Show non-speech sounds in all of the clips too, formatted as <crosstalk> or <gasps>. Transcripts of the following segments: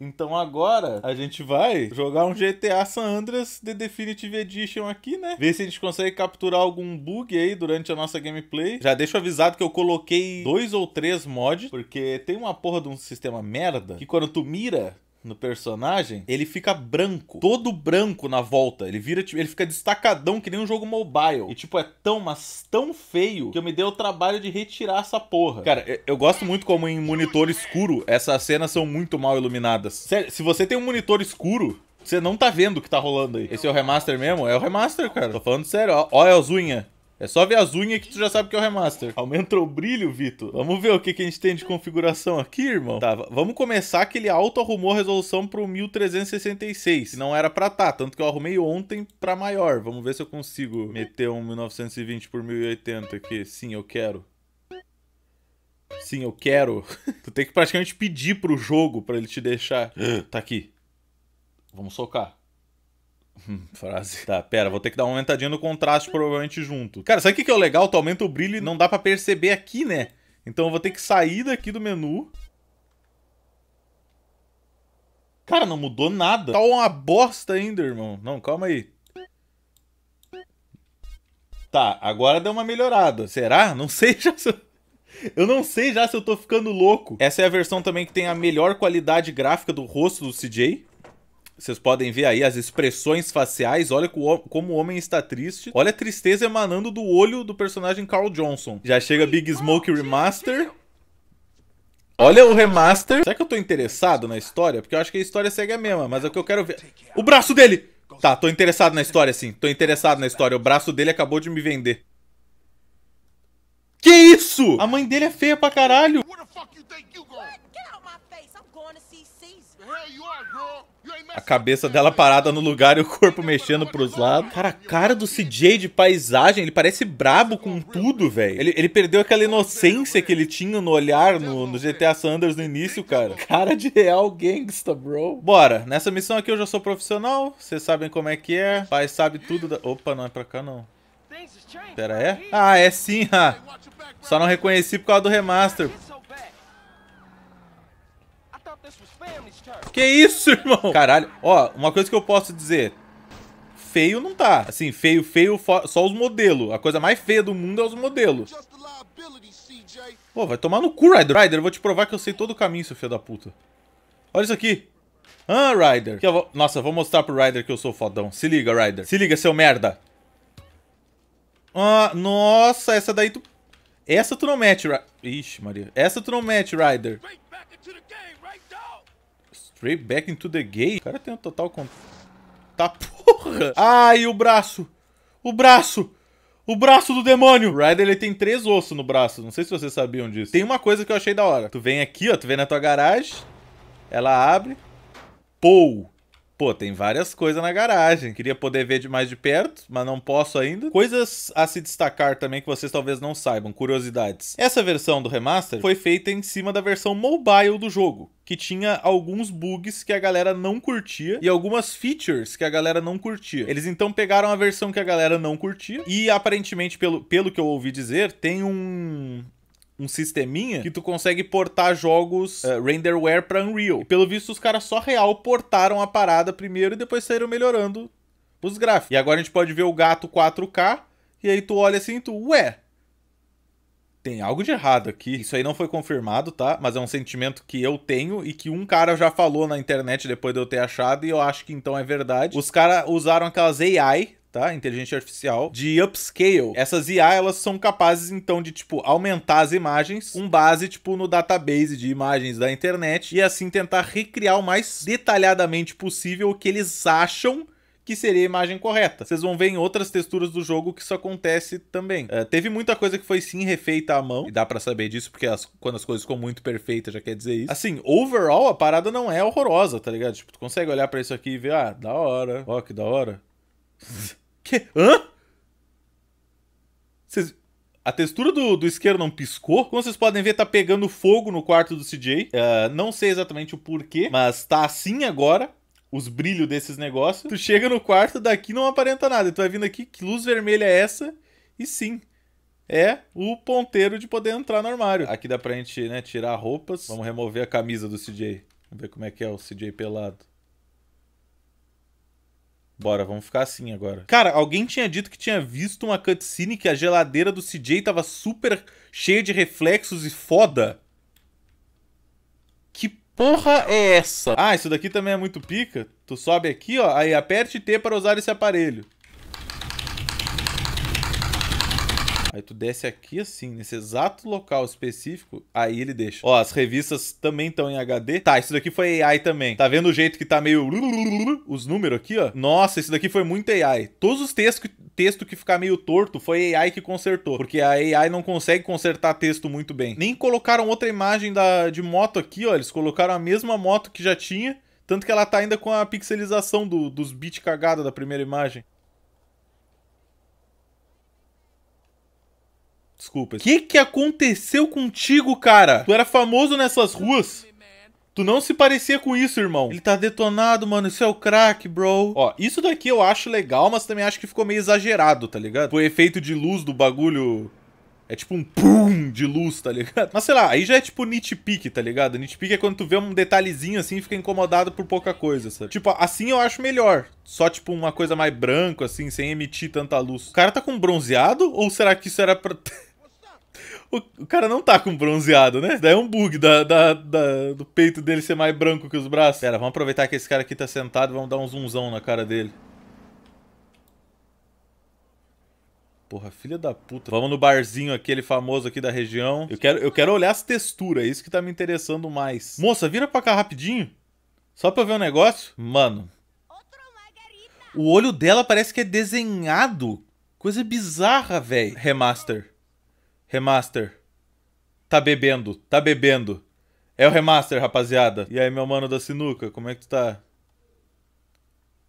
Então agora a gente vai jogar um GTA San Andreas The Definitive Edition aqui, né? Ver se a gente consegue capturar algum bug aí durante a nossa gameplay. Já deixo avisado que eu coloquei dois ou três mods, porque tem uma porra de um sistema merda que quando tu mira, no personagem, ele fica branco. Todo branco na volta. Ele vira, tipo, ele fica destacadão que nem um jogo mobile. E, tipo, é tão, mas tão feio que eu me dei o trabalho de retirar essa porra. Cara, eu, eu gosto muito como em monitor escuro, essas cenas são muito mal iluminadas. Sério, se você tem um monitor escuro, você não tá vendo o que tá rolando aí. Esse é o remaster mesmo? É o remaster, cara. Tô falando sério. Olha as unhas. É só ver as unhas que tu já sabe que é o remaster. Aumentou o brilho, Vitor. Vamos ver o que, que a gente tem de configuração aqui, irmão. Tá, vamos começar que ele auto-arrumou a resolução pro 1366. Não era pra tá, tanto que eu arrumei ontem pra maior. Vamos ver se eu consigo meter um 1920 por 1080 aqui. Sim, eu quero. Sim, eu quero. <laughs> tu tem que praticamente pedir pro jogo pra ele te deixar. <gasps> tá aqui. Vamos socar. <laughs> Frase. Tá, pera, vou ter que dar uma aumentadinha no contraste, provavelmente junto. Cara, sabe o que, que é o legal? Tu aumenta o brilho e não dá pra perceber aqui, né? Então eu vou ter que sair daqui do menu. Cara, não mudou nada. Tá uma bosta ainda, irmão. Não, calma aí. Tá, agora deu uma melhorada. Será? Não sei <laughs> já se eu... eu... não sei já se eu tô ficando louco. Essa é a versão também que tem a melhor qualidade gráfica do rosto do CJ. Vocês podem ver aí as expressões faciais. Olha como o homem está triste. Olha a tristeza emanando do olho do personagem Carl Johnson. Já chega Big Smoke Remaster. Olha o remaster. Será que eu tô interessado na história? Porque eu acho que a história segue a mesma, mas é o que eu quero ver... O braço dele! Tá, tô interessado na história, sim. Tô interessado na história. O braço dele acabou de me vender. Que isso? A mãe dele é feia pra caralho. A cabeça dela parada no lugar e o corpo mexendo pros lados. Cara, a cara do CJ de paisagem, ele parece brabo com tudo, velho. Ele, ele, perdeu aquela inocência que ele tinha no olhar no, no GTA Sanders no início, cara. Cara de real gangsta, bro. Bora, nessa missão aqui eu já sou profissional, vocês sabem como é que é. Pai sabe tudo da... Opa, não é pra cá não. Pera, é? Ah, é sim, ha. <laughs> Ah. Só não reconheci por causa do remaster. Que isso, irmão? Caralho. Ó, uma coisa que eu posso dizer. Feio não tá. Assim, feio, feio, só os modelos. A coisa mais feia do mundo é os modelos. Pô, vai tomar no cu, Ryder. Ryder, eu vou te provar que eu sei todo o caminho, seu filho da puta. Olha isso aqui. Ah, Ryder. Vou... Nossa, vou mostrar pro Ryder que eu sou fodão. Se liga, Ryder. Se liga, seu merda. Ah, nossa, essa daí tu... Essa tu não mete, Ryder. Ixi, Maria. Essa tu não mete, Ryder. Ray back into the gay. O cara tem um total... Con... Tá porra! Ai, o braço! O braço! O braço do demônio! Ryder, ele tem três ossos no braço. Não sei se vocês sabiam disso. Tem uma coisa que eu achei da hora. Tu vem aqui, ó. Tu vem na tua garagem. Ela abre. Pou! Pô, tem várias coisas na garagem. Queria poder ver de mais de perto, mas não posso ainda. Coisas a se destacar também que vocês talvez não saibam, curiosidades. Essa versão do remaster foi feita em cima da versão mobile do jogo, que tinha alguns bugs que a galera não curtia e algumas features que a galera não curtia. Eles então pegaram a versão que a galera não curtia e aparentemente, pelo, pelo que eu ouvi dizer, tem um, um sisteminha que tu consegue portar jogos uh, eh, renderware pra Unreal. E pelo visto, os caras só real portaram a parada primeiro e depois saíram melhorando os gráficos. E agora a gente pode ver o gato 4K e aí tu olha assim e tu, ué, tem algo de errado aqui. Isso aí não foi confirmado, tá? Mas é um sentimento que eu tenho e que um cara já falou na internet depois de eu ter achado e eu acho que então é verdade. Os caras usaram aquelas AI, tá? Inteligência artificial, de upscale. Essas IA, elas são capazes, então, de, tipo, aumentar as imagens com base, tipo, no database de imagens da internet e assim tentar recriar o mais detalhadamente possível o que eles acham que seria a imagem correta. Vocês vão ver em outras texturas do jogo que isso acontece também. Uh, teve muita coisa que foi sim refeita à mão, e dá para saber disso, porque as, quando as coisas ficam muito perfeitas já quer dizer isso. Assim, overall, a parada não é horrorosa, tá ligado? Tipo, tu consegue olhar para isso aqui e ver, ah, da hora, ó, oh, que da hora. <laughs> Que? Hã? A textura do, do isqueiro não piscou? Como vocês podem ver, tá pegando fogo no quarto do CJ. Uh, ah, não sei exatamente o porquê, mas tá assim agora. Os brilhos desses negócios. Tu chega no quarto, daqui não aparenta nada. Tu vai vindo aqui, que luz vermelha é essa? E sim, é o ponteiro de poder entrar no armário. Aqui dá pra gente né, tirar roupas. Vamos remover a camisa do CJ. Vamos ver como é que é o CJ pelado. Bora, vamos ficar assim agora. Cara, alguém tinha dito que tinha visto uma cutscene que a geladeira do CJ tava super cheia de reflexos e foda. Que porra é essa? Ah, isso daqui também é muito pica. Tu sobe aqui, ó, aí aperte T para usar esse aparelho. Aí tu desce aqui assim, nesse exato local específico, aí ele deixa. Ó, as revistas também estão em HD. Tá, isso daqui foi AI também. Tá vendo o jeito que tá meio os números aqui, ó? Nossa, isso daqui foi muito AI. Todos os textos que texto que ficar meio torto, foi AI que consertou, porque a AI não consegue consertar texto muito bem. Nem colocaram outra imagem da, de moto aqui, ó, eles colocaram a mesma moto que já tinha, tanto que ela tá ainda com a pixelização do, dos bits cagada da primeira imagem. Desculpa. O que que aconteceu contigo, cara? Tu era famoso nessas ruas? Tu não se parecia com isso, irmão. Ele tá detonado, mano. Isso é o crack, bro. Ó, isso daqui eu acho legal, mas também acho que ficou meio exagerado, tá ligado? O efeito de luz do bagulho é tipo um pum de luz, tá ligado? Mas sei lá, aí já é tipo nitpick, tá ligado? Nitpick é quando tu vê um detalhezinho assim e fica incomodado por pouca coisa, sabe? Tipo, assim eu acho melhor. Só tipo uma coisa mais branca, assim, sem emitir tanta luz. O cara tá com bronzeado? Ou será que isso era pra o, cara não tá com bronzeado, né? Daí é um bug da, da, da, do peito dele ser mais branco que os braços. Pera, vamos aproveitar que esse cara aqui tá sentado e vamos dar um zoomzão na cara dele. Porra, filha da puta. Vamos no barzinho aquele famoso aqui da região. Eu quero, eu quero olhar as texturas, é isso que tá me interessando mais. Moça, vira pra cá rapidinho. Só pra eu ver um negócio. Mano. O olho dela parece que é desenhado. Coisa bizarra, velho. Remaster. Remaster. Tá bebendo, tá bebendo. É o remaster, rapaziada. E aí, meu mano da sinuca, como é que tu tá?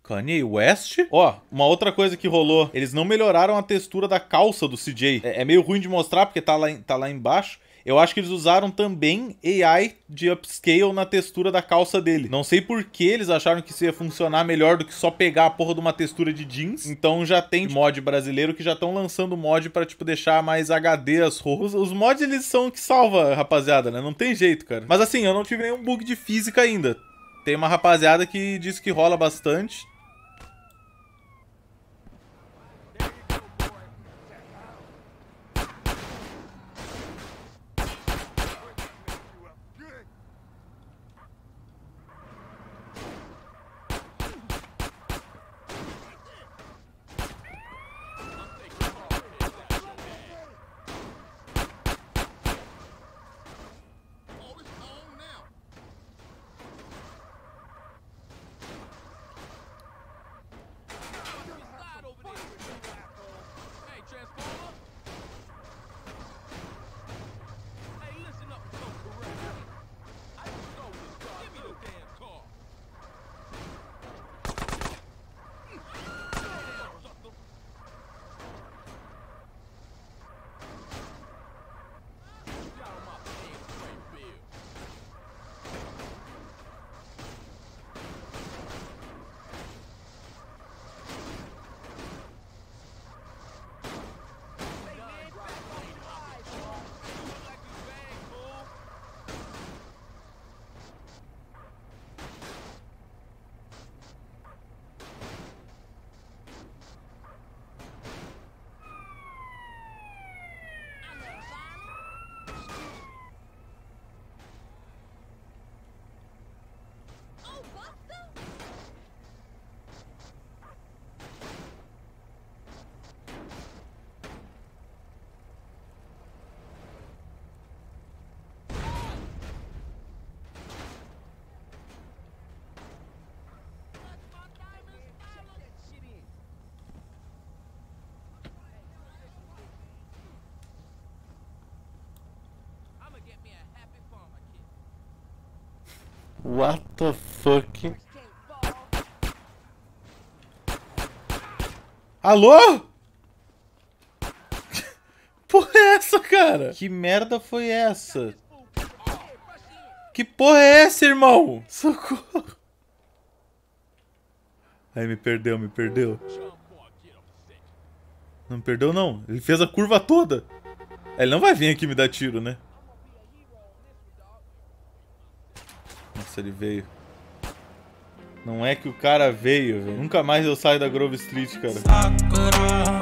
Kanye West? Ó, oh, uma outra coisa que rolou. Eles não melhoraram a textura da calça do CJ. É, é meio ruim de mostrar porque tá lá, tá lá embaixo. Eu acho que eles usaram também AI de upscale na textura da calça dele. Não sei por que eles acharam que isso ia funcionar melhor do que só pegar a porra de uma textura de jeans. Então já tem mod brasileiro que já estão lançando mod para tipo, deixar mais HD as roupas. Os mods, eles são o que salva, rapaziada, né? Não tem jeito, cara. Mas assim, eu não tive nenhum bug de física ainda. Tem uma rapaziada que diz que rola bastante. What the fuck? Alô? <laughs> Porra é essa, cara? Que merda foi essa? Que porra é essa, irmão? Socorro. Aí me perdeu, me perdeu. Não me perdeu, não. Ele fez a curva toda. Ele não vai vir aqui me dar tiro, né? Nossa, ele veio. Não é que o cara veio, velho. Nunca mais eu saio da Grove Street, cara. Sakura.